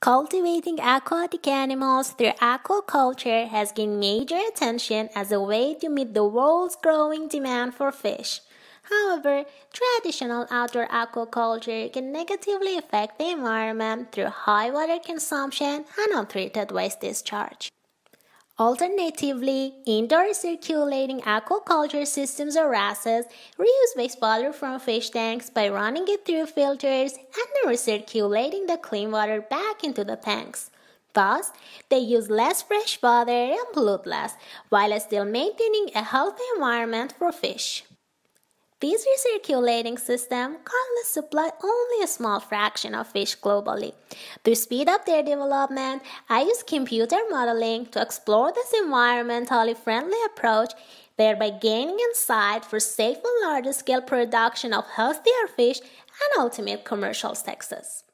Cultivating aquatic animals through aquaculture has gained major attention as a way to meet the world's growing demand for fish. However, traditional outdoor aquaculture can negatively affect the environment through high water consumption and untreated waste discharge. Alternatively, indoor circulating aquaculture systems or assets reuse wastewater from fish tanks by running it through filters and then recirculating the clean water back into the tanks. Thus, they use less fresh water and pollute less, while still maintaining a healthy environment for fish. These recirculating system currently supply only a small fraction of fish globally. To speed up their development, I use computer modeling to explore this environmentally friendly approach, thereby gaining insight for safe and large scale production of healthier fish and ultimate commercial success.